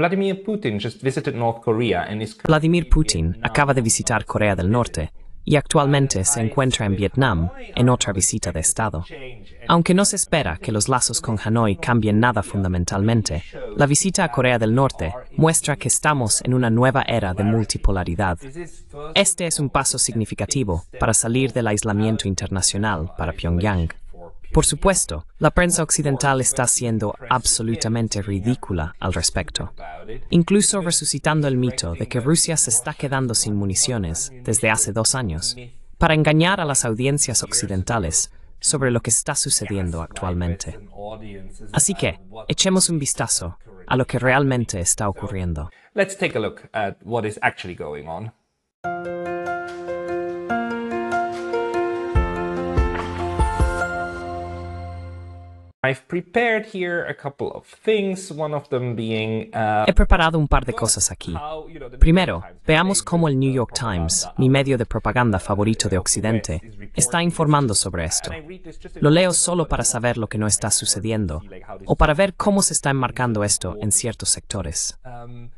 Vladimir Putin acaba de visitar Corea del Norte y actualmente se encuentra en Vietnam en otra visita de Estado. Aunque no se espera que los lazos con Hanoi cambien nada fundamentalmente, la visita a Corea del Norte muestra que estamos en una nueva era de multipolaridad. Este es un paso significativo para salir del aislamiento internacional para Pyongyang. Por supuesto, la prensa occidental está siendo absolutamente ridícula al respecto, incluso resucitando el mito de que Rusia se está quedando sin municiones desde hace dos años, para engañar a las audiencias occidentales sobre lo que está sucediendo actualmente. Así que, echemos un vistazo a lo que realmente está ocurriendo. He preparado un par de cosas aquí. Primero, veamos cómo el New York Times, mi medio de propaganda favorito de Occidente, está informando sobre esto. Lo leo solo para saber lo que no está sucediendo o para ver cómo se está enmarcando esto en ciertos sectores. Um,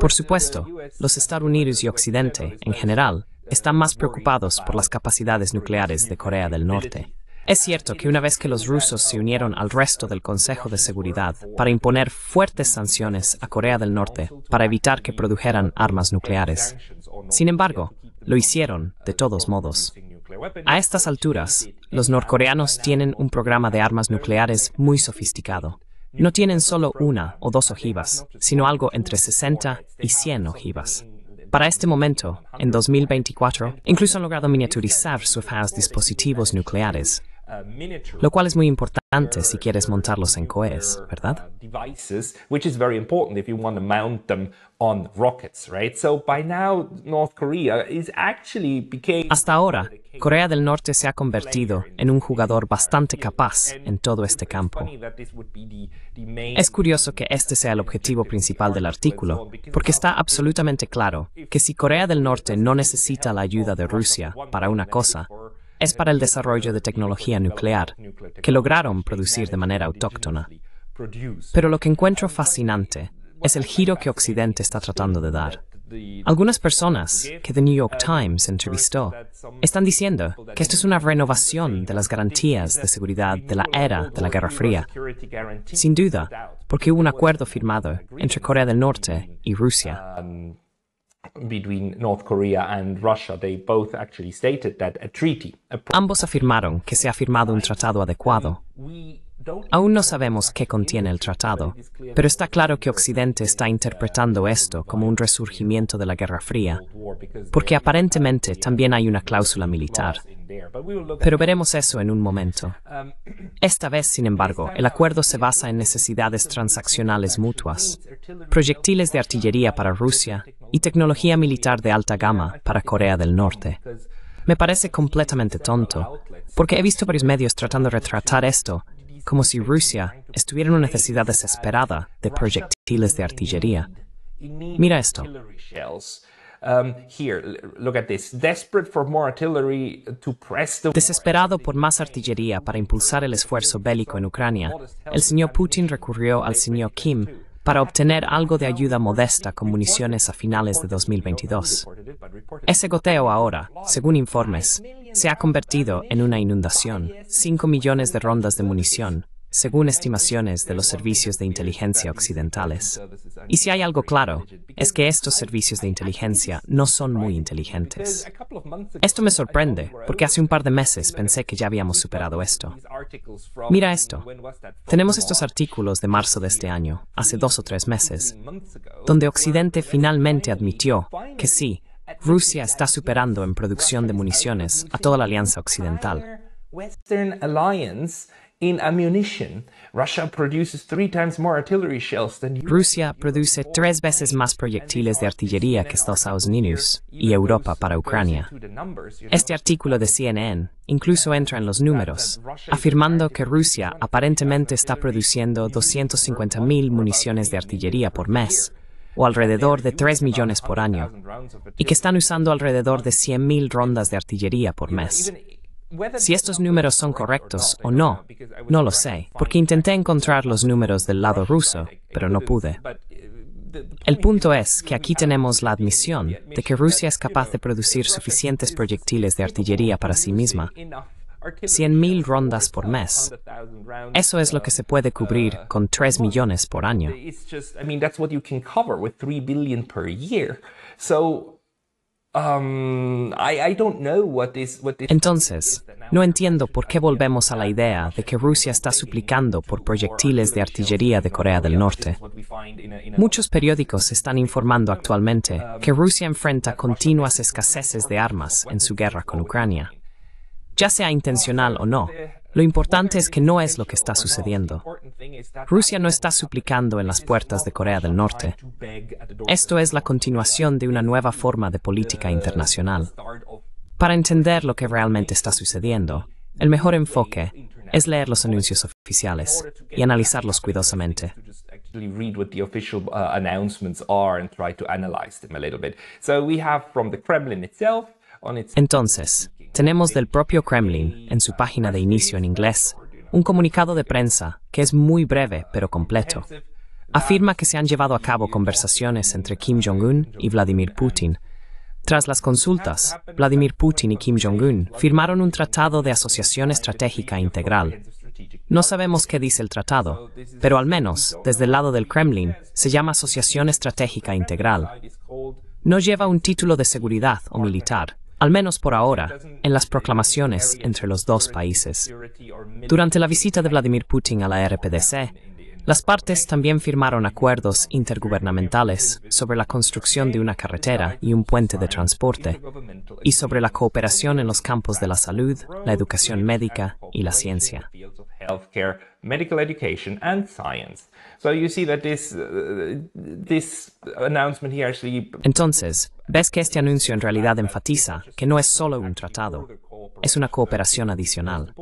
por supuesto, los Estados Unidos y Occidente, en general, están más preocupados por las capacidades nucleares de Corea del Norte. Es cierto que una vez que los rusos se unieron al resto del Consejo de Seguridad para imponer fuertes sanciones a Corea del Norte para evitar que produjeran armas nucleares, sin embargo, lo hicieron de todos modos. A estas alturas, los norcoreanos tienen un programa de armas nucleares muy sofisticado. No tienen solo una o dos ojivas, sino algo entre 60 y 100 ojivas. Para este momento, en 2024, incluso han logrado miniaturizar sus dispositivos nucleares lo cual es muy importante si quieres montarlos en cohetes, ¿verdad? Hasta ahora, Corea del Norte se ha convertido en un jugador bastante capaz en todo este campo. Es curioso que este sea el objetivo principal del artículo, porque está absolutamente claro que si Corea del Norte no necesita la ayuda de Rusia para una cosa, es para el desarrollo de tecnología nuclear, que lograron producir de manera autóctona. Pero lo que encuentro fascinante es el giro que Occidente está tratando de dar. Algunas personas que The New York Times entrevistó están diciendo que esto es una renovación de las garantías de seguridad de la era de la Guerra Fría. Sin duda, porque hubo un acuerdo firmado entre Corea del Norte y Rusia. Ambos afirmaron que se ha firmado un tratado adecuado. Aún no sabemos qué contiene el tratado, pero está claro que Occidente está interpretando esto como un resurgimiento de la Guerra Fría, porque aparentemente también hay una cláusula militar. Pero veremos eso en un momento. Um, Esta vez, sin embargo, el acuerdo se basa en necesidades transaccionales mutuas, proyectiles de artillería para Rusia y tecnología militar de alta gama para Corea del Norte. Me parece completamente tonto, porque he visto varios medios tratando de retratar esto como si Rusia estuviera en una necesidad desesperada de proyectiles de artillería. Mira esto. Desesperado por más artillería para impulsar el esfuerzo bélico en Ucrania, el señor Putin recurrió al señor Kim para obtener algo de ayuda modesta con municiones a finales de 2022. Ese goteo ahora, según informes, se ha convertido en una inundación, 5 millones de rondas de munición, según estimaciones de los servicios de inteligencia occidentales. Y si hay algo claro, es que estos servicios de inteligencia no son muy inteligentes. Esto me sorprende, porque hace un par de meses pensé que ya habíamos superado esto. Mira esto. Tenemos estos artículos de marzo de este año, hace dos o tres meses, donde Occidente finalmente admitió que sí, Rusia está superando en producción de municiones a toda la Alianza Occidental. Rusia produce tres veces más proyectiles de artillería que Estados Unidos y Europa para Ucrania. Este artículo de CNN incluso entra en los números, afirmando que Rusia aparentemente está produciendo 250.000 municiones de artillería por mes, o alrededor de 3 millones por año, y que están usando alrededor de 100.000 rondas de artillería por mes. Si estos números son correctos o no, no lo sé, porque intenté encontrar los números del lado ruso, pero no pude. El punto es que aquí tenemos la admisión de que Rusia es capaz de producir suficientes proyectiles de artillería para sí misma. 100.000 rondas por mes. Uh, Eso es lo que se puede cubrir uh, con 3 millones por año. Entonces, no entiendo por qué volvemos a la idea de que Rusia está suplicando por proyectiles de artillería de Corea del Norte. Muchos periódicos están informando actualmente um, que Rusia enfrenta continuas escaseces de armas en su guerra con Ucrania. Ya sea intencional o no, lo importante es que no es lo que está sucediendo. Rusia no está suplicando en las puertas de Corea del Norte. Esto es la continuación de una nueva forma de política internacional. Para entender lo que realmente está sucediendo, el mejor enfoque es leer los anuncios oficiales y analizarlos cuidadosamente. Entonces, tenemos del propio Kremlin, en su página de inicio en inglés, un comunicado de prensa que es muy breve pero completo. Afirma que se han llevado a cabo conversaciones entre Kim Jong-un y Vladimir Putin. Tras las consultas, Vladimir Putin y Kim Jong-un firmaron un tratado de asociación estratégica integral. No sabemos qué dice el tratado, pero al menos, desde el lado del Kremlin, se llama Asociación Estratégica Integral. No lleva un título de seguridad o militar, al menos por ahora, en las proclamaciones entre los dos países. Durante la visita de Vladimir Putin a la RPDC, las partes también firmaron acuerdos intergubernamentales sobre la construcción de una carretera y un puente de transporte, y sobre la cooperación en los campos de la salud, la educación médica y la ciencia healthcare, medical education, and science. Entonces, ves que este anuncio en realidad enfatiza que no es solo un tratado, es una cooperación adicional.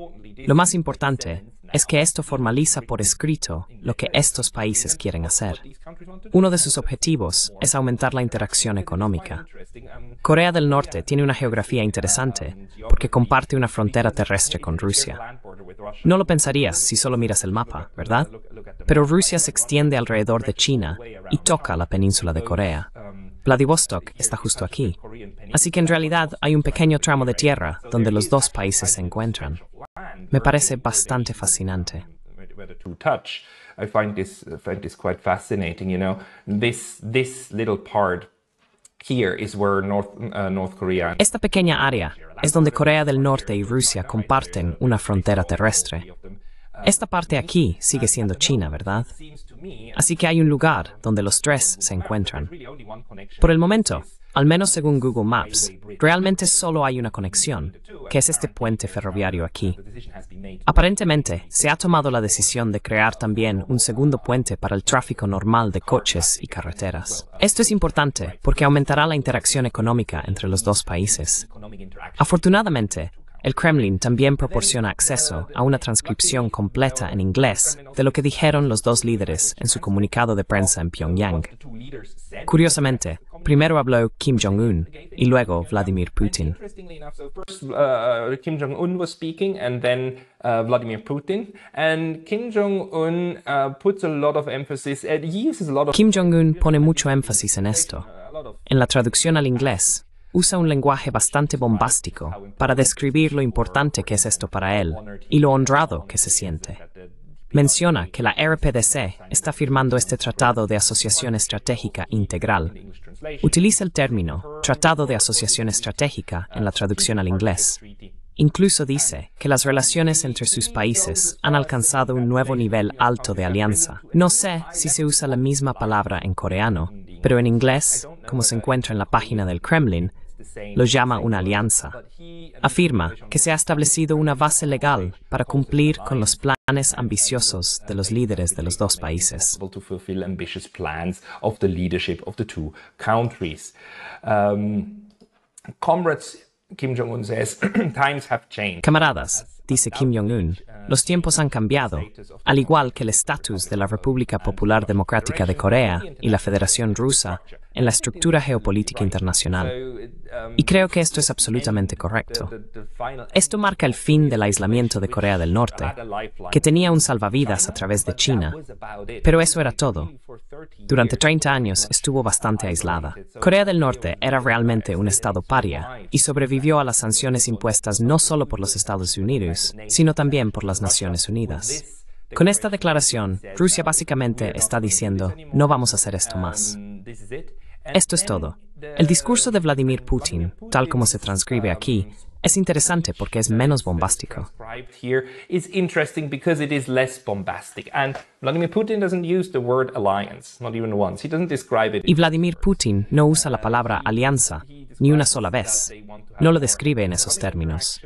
Lo más importante es que esto formaliza por escrito lo que estos países quieren hacer. Uno de sus objetivos es aumentar la interacción económica. Corea del Norte tiene una geografía interesante porque comparte una frontera terrestre con Rusia. No lo pensarías si solo miras el mapa, ¿verdad? Pero Rusia se extiende alrededor de China y toca la península de Corea. Vladivostok está justo aquí. Así que en realidad hay un pequeño tramo de tierra donde los dos países se encuentran. Me parece bastante fascinante. Uh, Esta pequeña área es donde Corea del Norte y Rusia comparten una frontera terrestre. Esta parte aquí sigue siendo China, ¿verdad? Así que hay un lugar donde los tres se encuentran. Por el momento, al menos según Google Maps, realmente solo hay una conexión, que es este puente ferroviario aquí. Aparentemente, se ha tomado la decisión de crear también un segundo puente para el tráfico normal de coches y carreteras. Esto es importante porque aumentará la interacción económica entre los dos países. Afortunadamente, el Kremlin también proporciona acceso a una transcripción completa en inglés de lo que dijeron los dos líderes en su comunicado de prensa en Pyongyang. Curiosamente, primero habló Kim Jong-un y luego Vladimir Putin. Uh, Kim Jong-un pone mucho énfasis en esto. En la traducción al inglés, usa un lenguaje bastante bombástico para describir lo importante que es esto para él y lo honrado que se siente. Menciona que la RPDC está firmando este Tratado de Asociación Estratégica Integral. Utiliza el término Tratado de Asociación Estratégica en la traducción al inglés. Incluso dice que las relaciones entre sus países han alcanzado un nuevo nivel alto de alianza. No sé si se usa la misma palabra en coreano, pero en inglés, como se encuentra en la página del Kremlin, lo llama una alianza. Afirma que se ha establecido una base legal para cumplir con los planes ambiciosos de los líderes de los dos países. Um, Camaradas, dice Kim Jong-un, los tiempos han cambiado, al igual que el estatus de la República Popular Democrática de Corea y la Federación Rusa en la estructura geopolítica internacional. Y creo que esto es absolutamente correcto. Esto marca el fin del aislamiento de Corea del Norte, que tenía un salvavidas a través de China, pero eso era todo. Durante 30 años estuvo bastante aislada. Corea del Norte era realmente un estado paria y sobrevivió a las sanciones impuestas no solo por los Estados Unidos, sino también por las Naciones Unidas. Con esta declaración, Rusia básicamente está diciendo, no vamos a hacer esto más. Esto es todo. El discurso de Vladimir Putin, tal como se transcribe aquí, es interesante porque es menos bombástico. Y Vladimir Putin no usa la palabra alianza ni una sola vez. No lo describe en esos términos.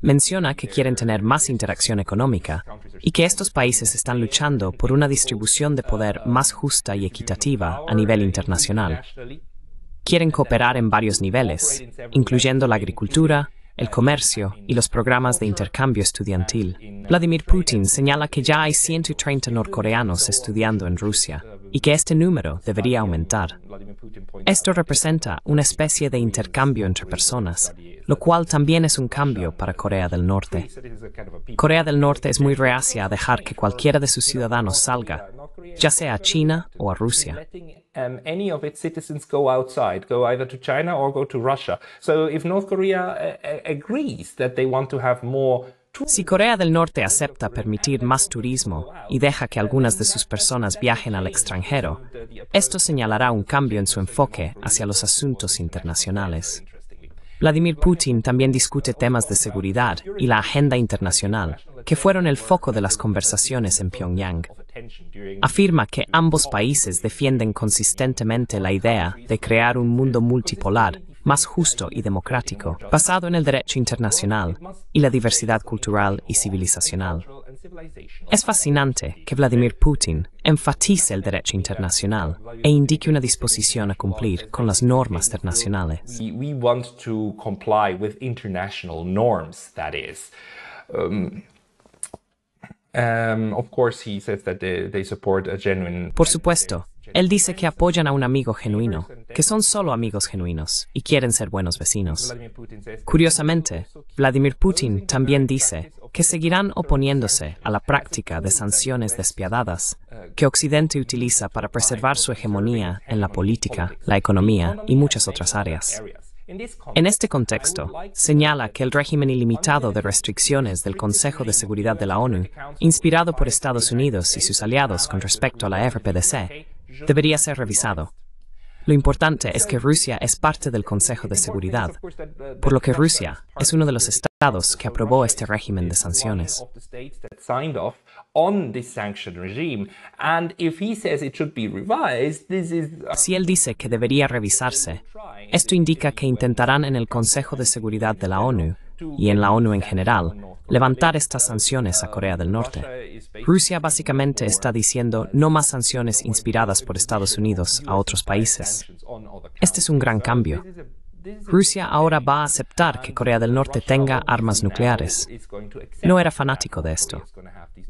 Menciona que quieren tener más interacción económica y que estos países están luchando por una distribución de poder más justa y equitativa a nivel internacional. Quieren cooperar en varios niveles, incluyendo la agricultura, el comercio y los programas de intercambio estudiantil. Vladimir Putin señala que ya hay 130 norcoreanos estudiando en Rusia, y que este número debería aumentar. Esto representa una especie de intercambio entre personas, lo cual también es un cambio para Corea del Norte. Corea del Norte es muy reacia a dejar que cualquiera de sus ciudadanos salga, ya sea a China o a Rusia. Si Corea del Norte acepta permitir más turismo y deja que algunas de sus personas viajen al extranjero, esto señalará un cambio en su enfoque hacia los asuntos internacionales. Vladimir Putin también discute temas de seguridad y la agenda internacional, que fueron el foco de las conversaciones en Pyongyang. Afirma que ambos países defienden consistentemente la idea de crear un mundo multipolar más justo y democrático, basado en el derecho internacional y la diversidad cultural y civilizacional. Es fascinante que Vladimir Putin enfatice el derecho internacional e indique una disposición a cumplir con las normas internacionales. Por supuesto, él dice que apoyan a un amigo genuino, que son solo amigos genuinos y quieren ser buenos vecinos. Curiosamente, Vladimir Putin también dice que seguirán oponiéndose a la práctica de sanciones despiadadas que Occidente utiliza para preservar su hegemonía en la política, la economía y muchas otras áreas. En este contexto, este señala que el régimen ilimitado de restricciones del Consejo de Seguridad de la ONU, inspirado por Estados Unidos y sus aliados con respecto a la RPDC, debería ser revisado. Lo importante es que Rusia es parte del Consejo de Seguridad, por lo que Rusia es uno de los estados que aprobó este régimen de sanciones. Si él dice que debería revisarse, esto indica que intentarán en el Consejo de Seguridad de la ONU y en la ONU en general levantar estas sanciones a Corea del Norte. Rusia básicamente está diciendo no más sanciones inspiradas por Estados Unidos a otros países. Este es un gran cambio. Rusia ahora va a aceptar que Corea del Norte tenga armas nucleares. No era fanático de esto.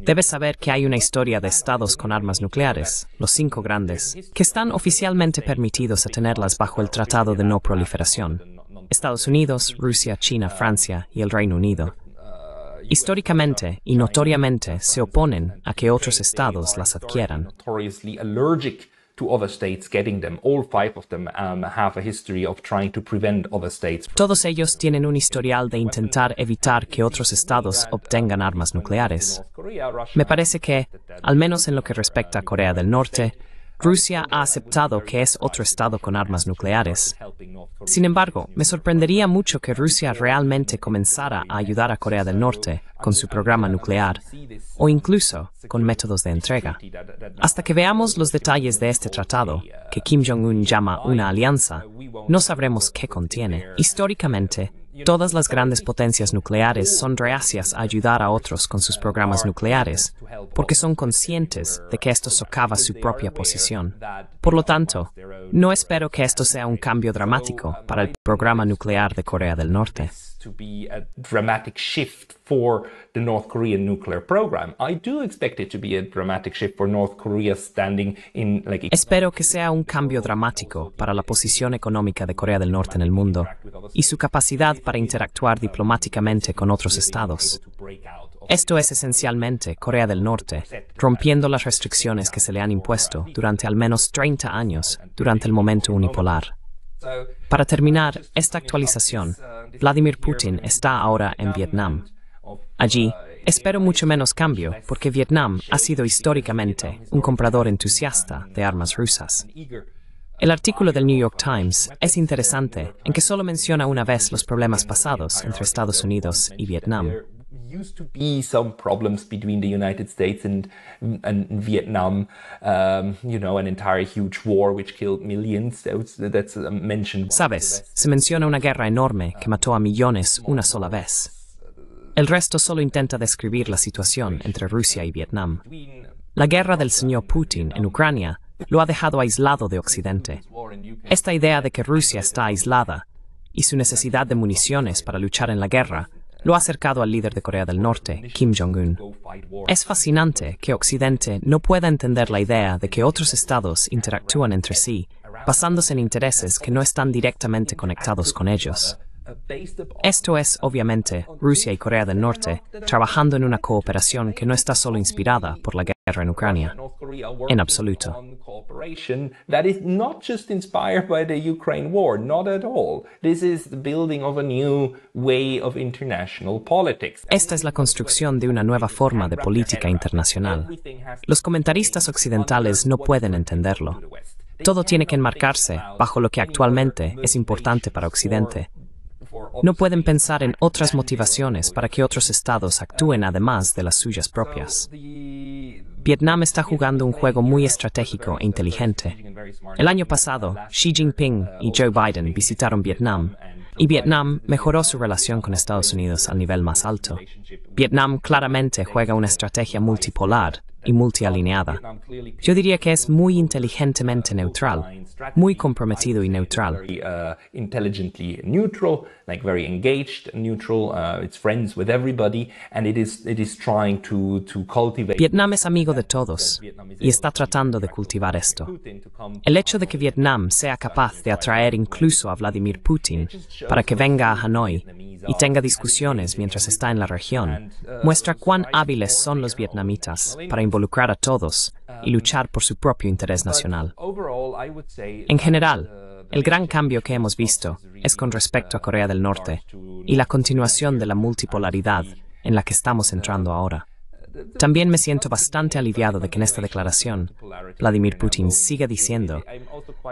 Debes saber que hay una historia de estados con armas nucleares, los cinco grandes, que están oficialmente permitidos a tenerlas bajo el Tratado de No Proliferación. Estados Unidos, Rusia, China, Francia y el Reino Unido. Históricamente y notoriamente se oponen a que otros estados las adquieran. Todos ellos tienen un historial de intentar evitar que otros estados obtengan armas nucleares. Me parece que, al menos en lo que respecta a Corea del Norte, Rusia ha aceptado que es otro Estado con armas nucleares. Sin embargo, me sorprendería mucho que Rusia realmente comenzara a ayudar a Corea del Norte con su programa nuclear o incluso con métodos de entrega. Hasta que veamos los detalles de este tratado, que Kim Jong-un llama una alianza, no sabremos qué contiene. Históricamente, Todas las grandes potencias nucleares son reacias a ayudar a otros con sus programas nucleares porque son conscientes de que esto socava su propia posición. Por lo tanto, no espero que esto sea un cambio dramático para el programa nuclear de Corea del Norte. Espero que sea un cambio dramático para la posición económica de Corea del Norte en el mundo y su capacidad para interactuar diplomáticamente con otros estados. Esto es esencialmente Corea del Norte, rompiendo las restricciones que se le han impuesto durante al menos 30 años durante el momento unipolar. Para terminar esta actualización, Vladimir Putin está ahora en Vietnam. Allí, espero mucho menos cambio porque Vietnam ha sido históricamente un comprador entusiasta de armas rusas. El artículo del New York Times es interesante en que solo menciona una vez los problemas pasados entre Estados Unidos y Vietnam problems Vietnam. Sabes, se menciona una guerra enorme que mató a millones una sola vez. El resto solo intenta describir la situación entre Rusia y Vietnam. La guerra del señor Putin en Ucrania lo ha dejado aislado de Occidente. Esta idea de que Rusia está aislada y su necesidad de municiones para luchar en la guerra lo ha acercado al líder de Corea del Norte, Kim Jong-un. Es fascinante que Occidente no pueda entender la idea de que otros estados interactúan entre sí, basándose en intereses que no están directamente conectados con ellos. Esto es, obviamente, Rusia y Corea del Norte trabajando en una cooperación que no está solo inspirada por la guerra en Ucrania, en absoluto. Esta es la construcción de una nueva forma de política internacional. Los comentaristas occidentales no pueden entenderlo. Todo tiene que enmarcarse bajo lo que actualmente es importante para Occidente, no pueden pensar en otras motivaciones para que otros estados actúen además de las suyas propias. Vietnam está jugando un juego muy estratégico e inteligente. El año pasado, Xi Jinping y Joe Biden visitaron Vietnam y Vietnam mejoró su relación con Estados Unidos al nivel más alto. Vietnam claramente juega una estrategia multipolar y multialineada. Yo diría que es muy inteligentemente neutral, muy comprometido y neutral. Vietnam es amigo de todos y está tratando de cultivar esto. El hecho de que Vietnam sea capaz de atraer incluso a Vladimir Putin para que venga a Hanoi y tenga discusiones mientras está en la región muestra cuán hábiles son los vietnamitas para involucrar a todos y luchar por su propio interés nacional. En general, el gran cambio que hemos visto es con respecto a Corea del Norte y la continuación de la multipolaridad en la que estamos entrando ahora. También me siento bastante aliviado de que en esta declaración Vladimir Putin siga diciendo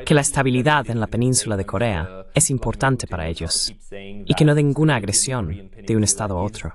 que la estabilidad en la península de Corea es importante para ellos y que no de ninguna agresión de un Estado a otro.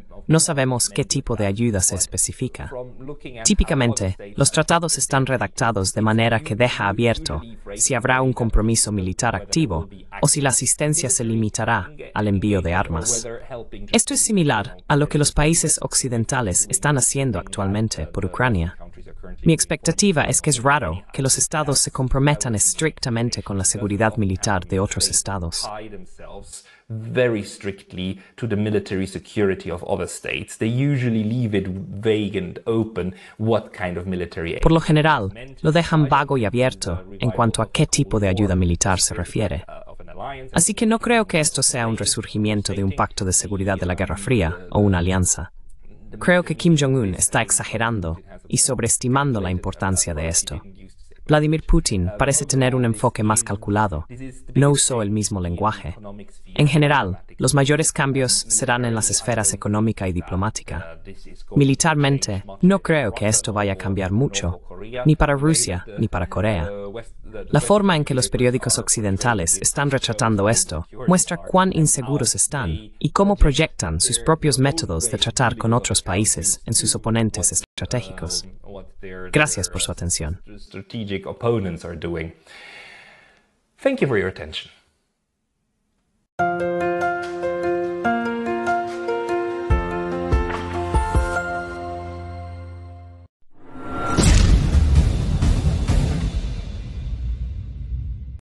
No sabemos qué tipo de ayuda se especifica. Típicamente, los tratados están redactados de manera que deja abierto si habrá un compromiso militar activo o si la asistencia se limitará al envío de armas. Esto es similar a lo que los países occidentales están haciendo actualmente por Ucrania. Mi expectativa es que es raro que los estados se comprometan estrictamente con la seguridad militar de otros estados. Por lo general, lo dejan vago y abierto uh, en cuanto a qué tipo de ayuda militar se refiere. Uh, Así que no creo que esto sea un resurgimiento de un pacto de seguridad de la Guerra Fría o una alianza. Creo que Kim Jong-un está exagerando y sobreestimando la importancia de esto. Vladimir Putin parece tener un enfoque más calculado. No usó el mismo lenguaje. En general, los mayores cambios serán en las esferas económica y diplomática. Militarmente, no creo que esto vaya a cambiar mucho, ni para Rusia ni para Corea. La forma en que los periódicos occidentales están retratando esto muestra cuán inseguros están y cómo proyectan sus propios métodos de tratar con otros países en sus oponentes estratégicos. Gracias por su atención.